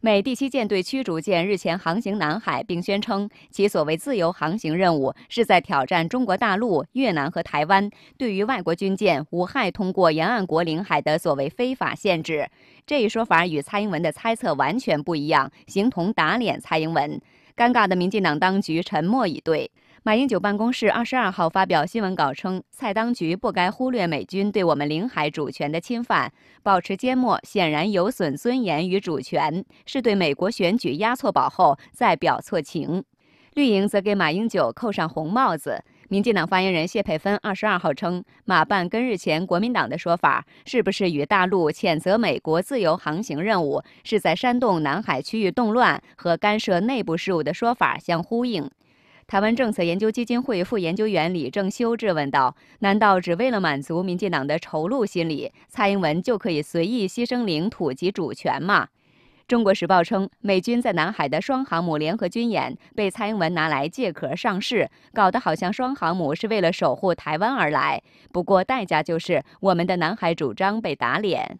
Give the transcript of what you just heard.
美第七舰队驱逐舰日前航行南海，并宣称其所谓自由航行任务是在挑战中国大陆、越南和台湾对于外国军舰无害通过沿岸国领海的所谓非法限制。这一说法与蔡英文的猜测完全不一样，形同打脸蔡英文。尴尬的民进党当局沉默以对。马英九办公室二十二号发表新闻稿称，蔡当局不该忽略美军对我们领海主权的侵犯，保持缄默显然有损尊严与主权，是对美国选举押错宝后再表错情。绿营则给马英九扣上红帽子。民进党发言人谢佩芬二十二号称，马办跟日前国民党的说法，是不是与大陆谴责美国自由航行任务是在煽动南海区域动乱和干涉内部事务的说法相呼应？台湾政策研究基金会副研究员李正修质问道：“难道只为了满足民进党的仇陆心理，蔡英文就可以随意牺牲领土及主权吗？”中国时报称，美军在南海的双航母联合军演被蔡英文拿来借壳上市，搞得好像双航母是为了守护台湾而来，不过代价就是我们的南海主张被打脸。